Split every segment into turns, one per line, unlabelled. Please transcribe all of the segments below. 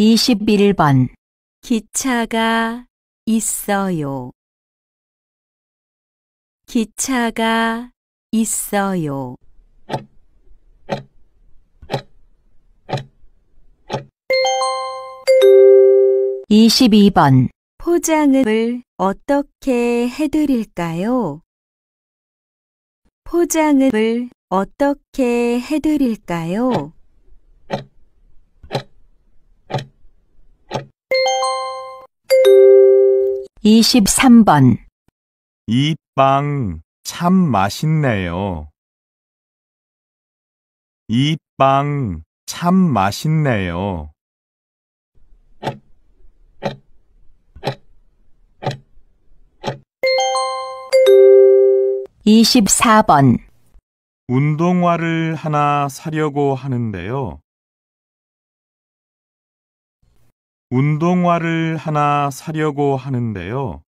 21번 기차가 있어요. 기차가
있어요. 22번 포장을 어떻게 해드릴까요? 포장을 어떻게 해드릴까요?
23번
이 빵 참 맛있네요. 이 빵
참 맛있네요.
24번
운동화를 하나 사려고 하는데요. 운동화를 하나 사려고 하는데요.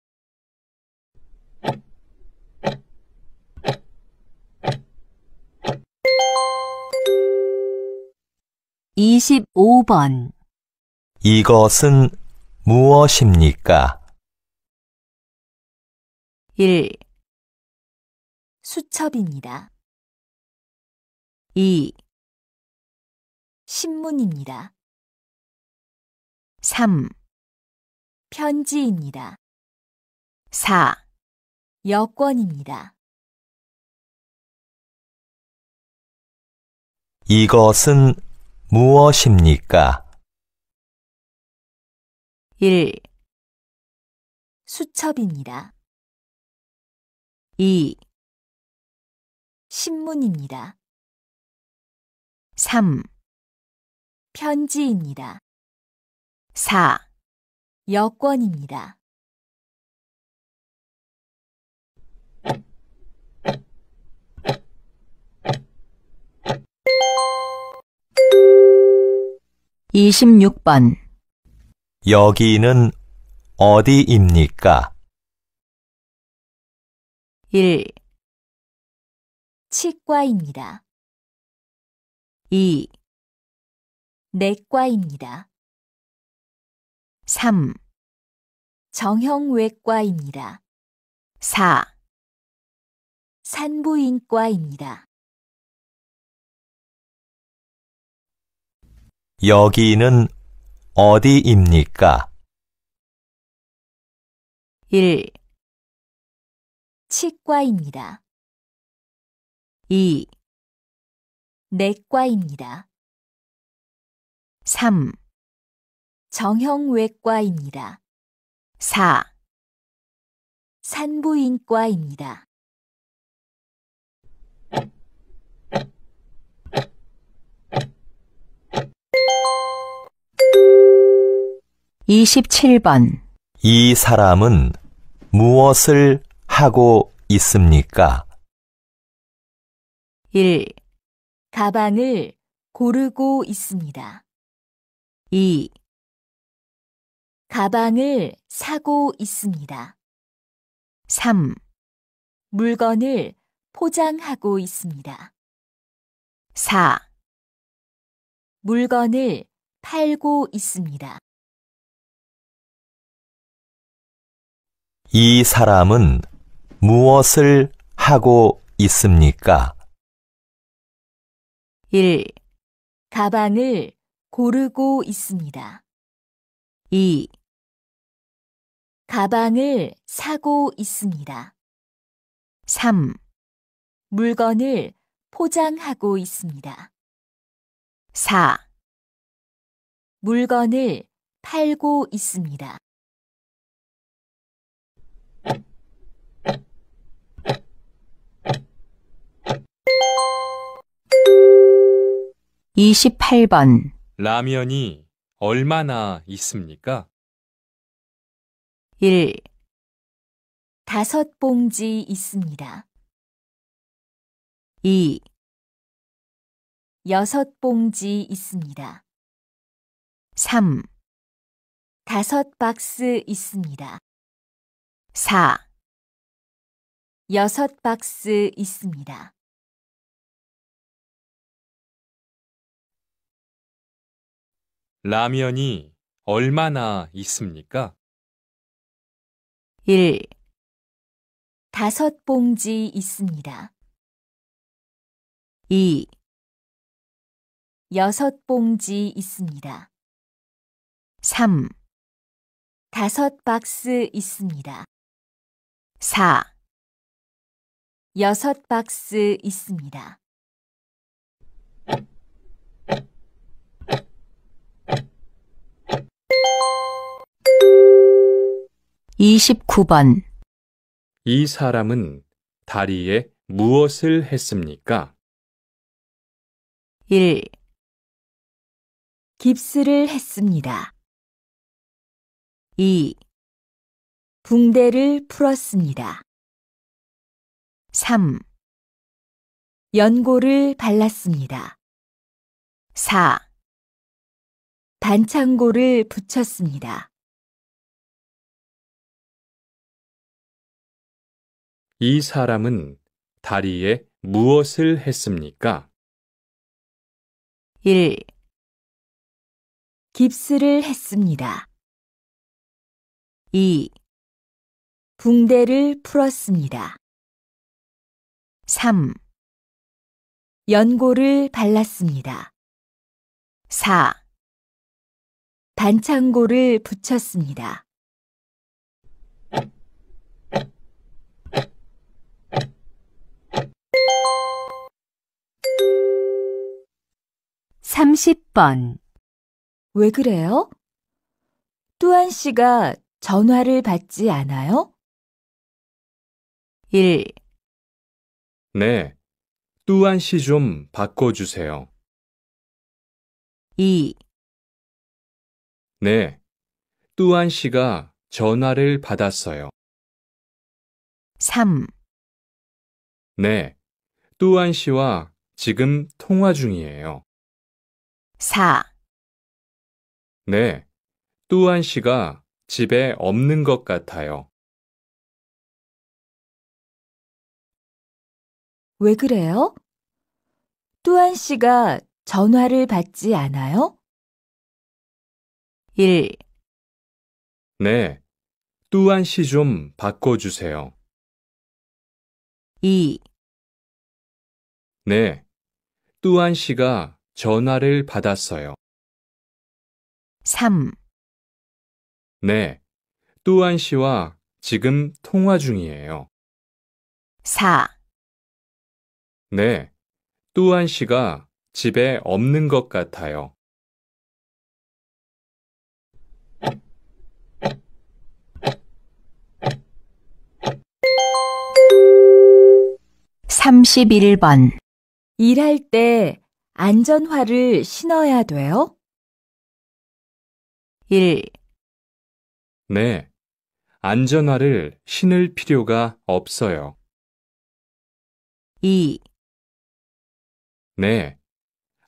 이십번
이것은 무엇입니까?
일 수첩입니다. 이 신문입니다. 3. 편지입니다. 4. 여권입니다. 이것은 무엇입니까? 1. 수첩입니다. 2. 신문입니다. 3. 편지입니다. 4. 여권입니다.
2 6번
여기는 어디입니까?
1.
치과입니다. 2. 내과입니다. 3. 정형외과입니다. 4. 산부인과입니다. 여기는 어디입니까? 1. 치과입니다. 2. 내과입니다. 3. 정형외과입니다. 4. 산부인과입니다.
27번
이 사람은 무엇을 하고 있습니까?
1. 가방을 고르고
있습니다. 2. 가방을 사고 있습니다. 3. 물건을 포장하고 있습니다. 4. 물건을 팔고 있습니다. 이 사람은 무엇을 하고 있습니까? 1. 가방을 고르고 있습니다. 2. 가방을 사고 있습니다. 3. 물건을 포장하고 있습니다. 4. 물건을 팔고 있습니다.
28번
라면이 얼마나 있습니까?
1. 다섯 봉지 있습니다. 2. 여섯 봉지 있습니다. 3. 다섯 박스 있습니다. 4. 여섯 박스 있습니다.
'라면이 얼마나 있습니까?'
1. 다섯 봉지 있습니다. 2. 여섯 봉지 있습니다. 3. 다섯 박스 있습니다. 4. 여섯
박스 있습니다.
29번
이 사람은 다리에 무엇을 했습니까?
1. 깁스를 했습니다. 2. 붕대를 풀었습니다. 3. 연고를 발랐습니다. 4. 반창고를 붙였습니다. 이 사람은 다리에 무엇을 했습니까? 1. 깁스를 했습니다. 2. 붕대를 풀었습니다. 3. 연고를 발랐습니다. 4. 반창고를 붙였습니다.
30번 왜 그래요? 뚜안 씨가
전화를 받지 않아요? 1,
네. 뚜안 씨 좀 바꿔주세요. 2, 네. 뚜안 씨가
전화를 받았어요. 3
네. 뚜안 씨와 지금 통화 중이에요. 4. 네, 뚜안 씨가 집에
없는 것 같아요. 왜 그래요? 뚜안 씨가 전화를 받지 않아요? 1. 네,
뚜안 씨 좀 바꿔주세요. 2. 네. 뚜안 씨가 전화를
받았어요. 3. 네.
뚜안 씨와 지금 통화 중이에요. 4. 네. 뚜안 씨가 집에 없는 것 같아요.
31번
일할 때 안전화를 신어야
돼요? 1.
네. 안전화를 신을 필요가 없어요. 2. 네.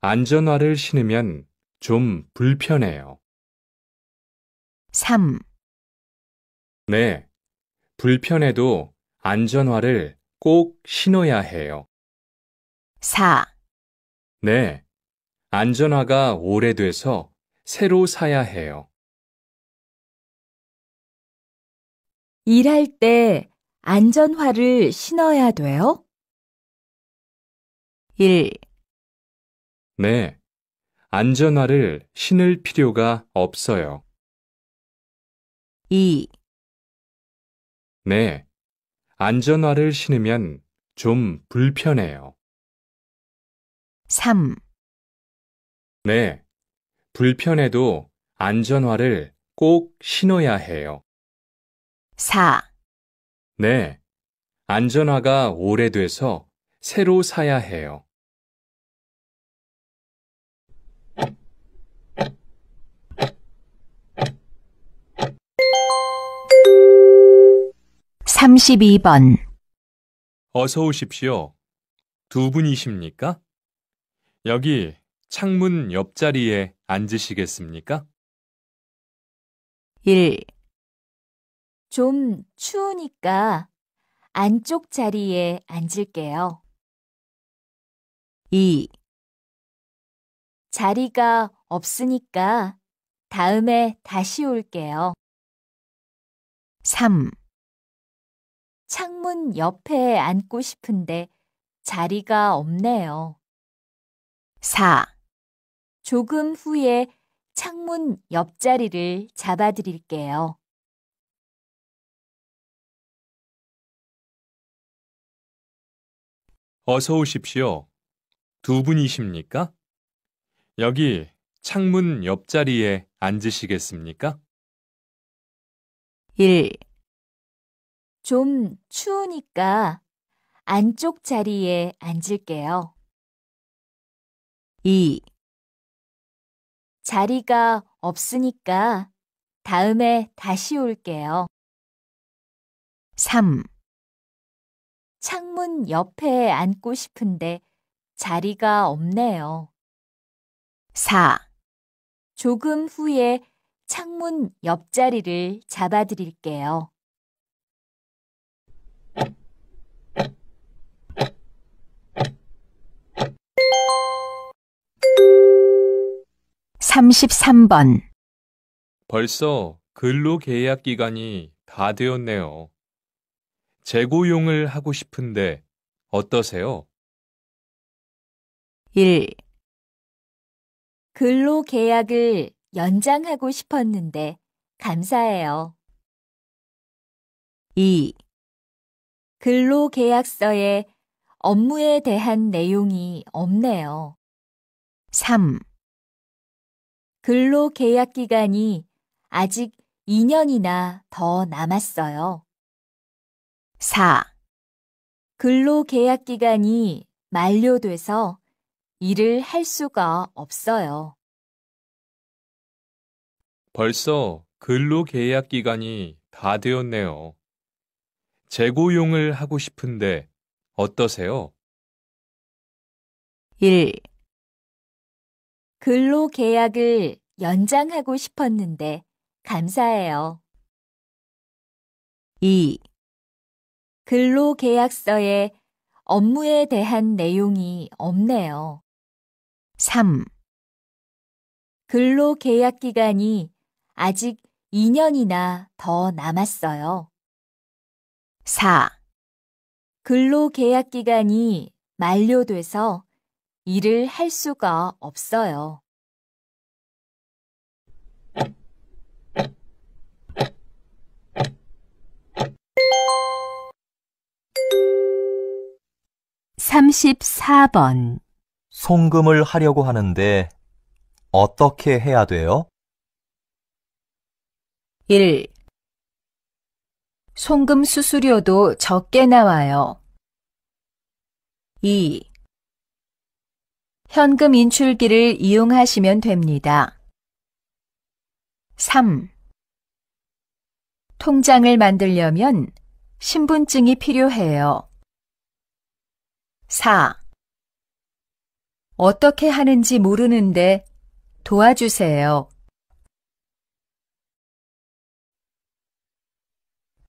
안전화를 신으면 좀 불편해요. 3. 네. 불편해도 안전화를 꼭 신어야 해요. 4. 네. 안전화가 오래돼서 새로 사야 해요.
일할 때 안전화를 신어야 돼요?
1. 네.
안전화를 신을 필요가 없어요. 2. 네. 안전화를 신으면 좀 불편해요. 3. 네. 불편해도 안전화를 꼭 신어야 해요. 4. 네. 안전화가 오래돼서
새로 사야 해요.
32번
어서 오십시오. 두 분이십니까? 여기 창문 옆자리에 앉으시겠습니까?
1. 좀 추우니까 안쪽 자리에 앉을게요.
2. 자리가
없으니까 다음에 다시 올게요. 3. 창문 옆에 앉고 싶은데 자리가 없네요. 4. 조금 후에 창문 옆자리를 잡아드릴게요.
어서 오십시오. 두 분이십니까? 여기 창문 옆자리에 앉으시겠습니까?
1. 좀 추우니까 안쪽
자리에 앉을게요. 2. 자리가 없으니까 다음에 다시 올게요.
3. 창문 옆에
앉고 싶은데 자리가 없네요. 4. 조금 후에 창문 옆자리를 잡아드릴게요.
33번
벌써 근로 계약 기간이 다 되었네요. 재고용을 하고 싶은데 어떠세요?
1.
근로 계약을 연장하고 싶었는데 감사해요. 2. 근로 계약서에 업무에 대한 내용이 없네요. 3. 근로 계약 기간이 아직 2년이나 더 남았어요. 4. 근로 계약 기간이 만료돼서 일을 할 수가 없어요.
벌써 근로 계약 기간이 다 되었네요. 재고용을 하고 싶은데 어떠세요?
1. 근로
계약을 연장하고 싶었는데 감사해요. 2. 근로 계약서에 업무에 대한 내용이 없네요. 3. 근로 계약 기간이 아직 2년이나 더 남았어요. 4. 근로 계약 기간이 만료돼서 일을 할 수가 없어요.
3 4번 송금을 하려고 하는데 어떻게 해야 돼요?
1.
송금 수수료도 적게 나와요. 2. 현금 인출기를 이용하시면 됩니다. 3. 통장을 만들려면 신분증이 필요해요. 4. 어떻게 하는지 모르는데 도와주세요.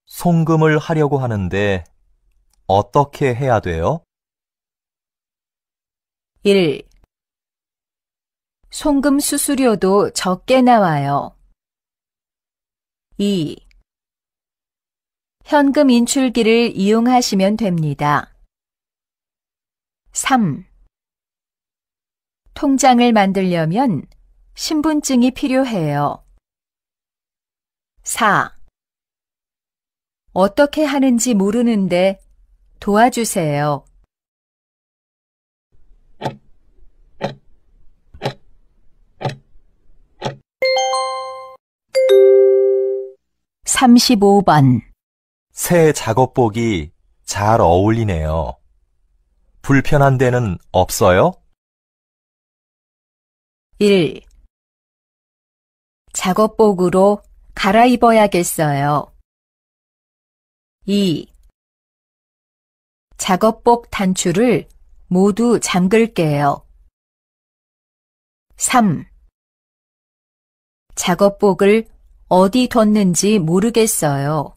송금을 하려고 하는데 어떻게 해야 돼요?
1. 송금 수수료도 적게 나와요. 2. 현금 인출기를 이용하시면 됩니다. 3. 통장을 만들려면 신분증이 필요해요. 4. 어떻게 하는지 모르는데 도와주세요. 35번
새 작업복이 잘 어울리네요. 불편한 데는 없어요?
1.
작업복으로 갈아입어야겠어요. 2. 작업복
단추를 모두 잠글게요. 3. 작업복을 어디 뒀는지 모르겠어요.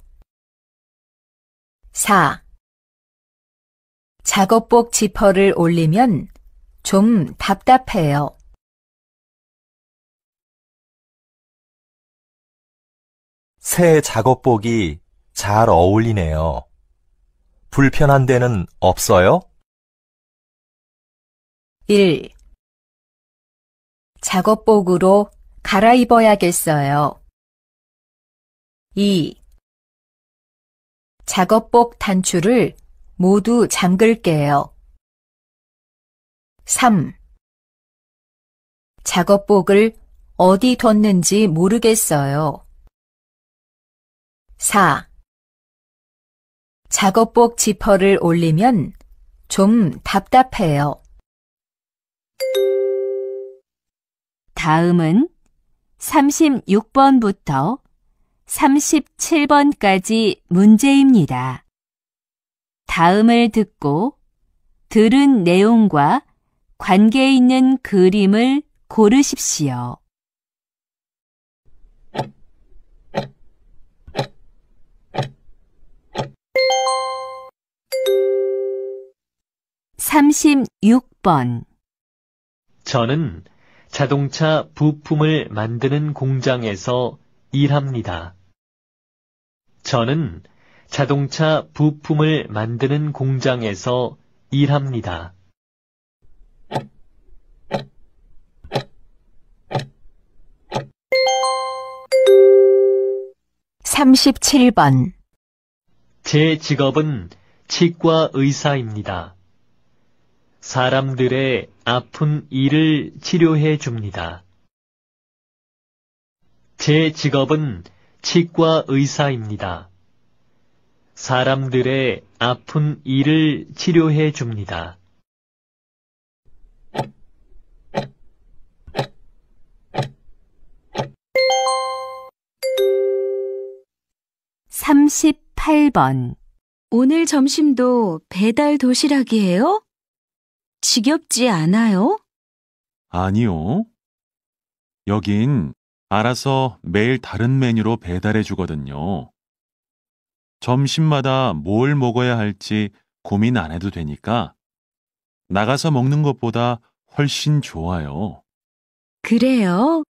4. 작업복 지퍼를 올리면 좀 답답해요. '새 작업복이 잘 어울리네요. 불편한 데는 없어요? 1.
작업복으로 갈아입어야겠어요. 2. 작업복 단추를 모두 잠글게요.
3. 작업복을 어디 뒀는지 모르겠어요.
4. 작업복 지퍼를 올리면 좀
답답해요. 다음은 36번부터 37번까지 문제입니다. 다음을 듣고 들은 내용과 관계 있는 그림을 고르십시오.
삼십번 저는 자동차 부품을 만드는 공장에서 일합니다. 저는 자동차 부품을 만드는 공장에서 일합니다.
삼십번제
직업은 치과 의사입니다. 사람들의 아픈 이를 치료해 줍니다. 제 직업은 치과 의사입니다. 사람들의 아픈 이를 치료해 줍니다.
삼십번 오늘 점심도 배달 도시락이에요? 지겹지 않아요?
아니요. 여긴 알아서 매일 다른 메뉴로 배달해 주거든요. 점심마다 뭘 먹어야 할지 고민 안 해도 되니까 나가서 먹는 것보다 훨씬 좋아요. 그래요?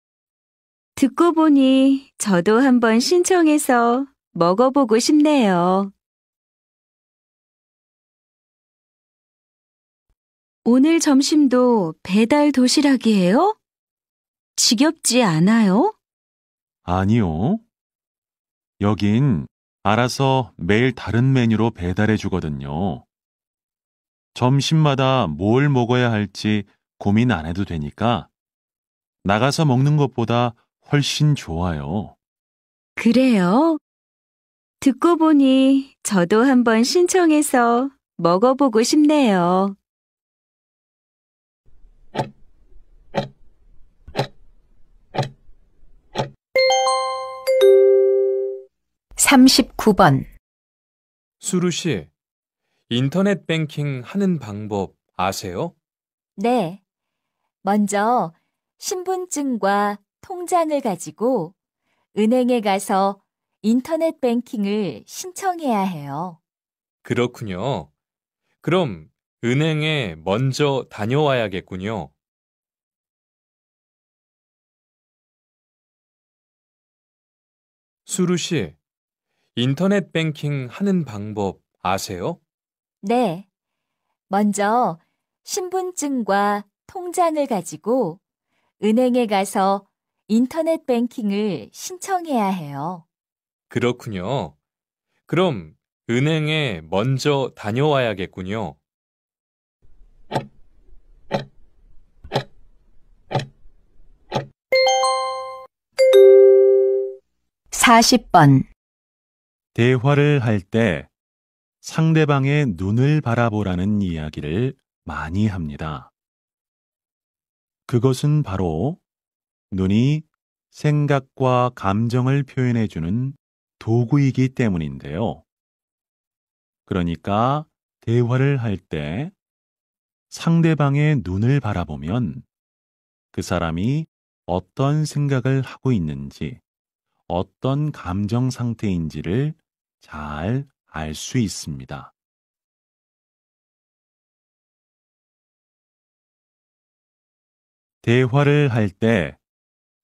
듣고 보니 저도 한번 신청해서
먹어보고 싶네요.
오늘 점심도 배달 도시락이에요? 지겹지 않아요?
아니요. 여긴 알아서 매일 다른 메뉴로 배달해 주거든요. 점심마다 뭘 먹어야 할지 고민 안 해도 되니까 나가서 먹는 것보다 훨씬 좋아요.
그래요? 듣고 보니 저도 한번 신청해서 먹어보고 싶네요.
39번 수루 씨, 인터넷 뱅킹 하는 방법 아세요?
네. 먼저 신분증과 통장을 가지고 은행에 가서 인터넷 뱅킹을 신청해야 해요.
그렇군요. 그럼 은행에 먼저 다녀와야겠군요.
수루 씨,
인터넷 뱅킹 하는 방법 아세요?
네. 먼저 신분증과 통장을 가지고 은행에 가서 인터넷 뱅킹을 신청해야 해요.
그렇군요. 그럼 은행에 먼저 다녀와야겠군요.
40번
대화를 할 때 상대방의 눈을 바라보라는 이야기를 많이 합니다. 그것은 바로 눈이 생각과 감정을 표현해주는 도구이기 때문인데요. 그러니까 대화를 할 때 상대방의 눈을 바라보면 그 사람이 어떤 생각을 하고 있는지 어떤 감정 상태인지를 잘 알 수 있습니다.
대화를 할 때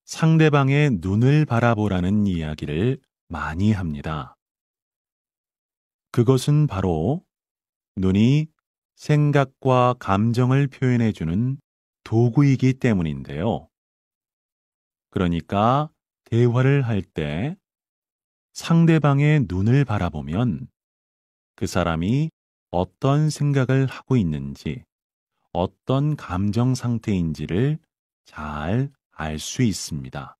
상대방의 눈을 바라보라는 이야기를 많이 합니다. 그것은 바로 눈이 생각과 감정을 표현해주는 도구이기 때문인데요. 그러니까 대화를 할 때 상대방의 눈을 바라보면 그 사람이 어떤 생각을 하고 있는지, 어떤 감정 상태인지를 잘 알 수 있습니다.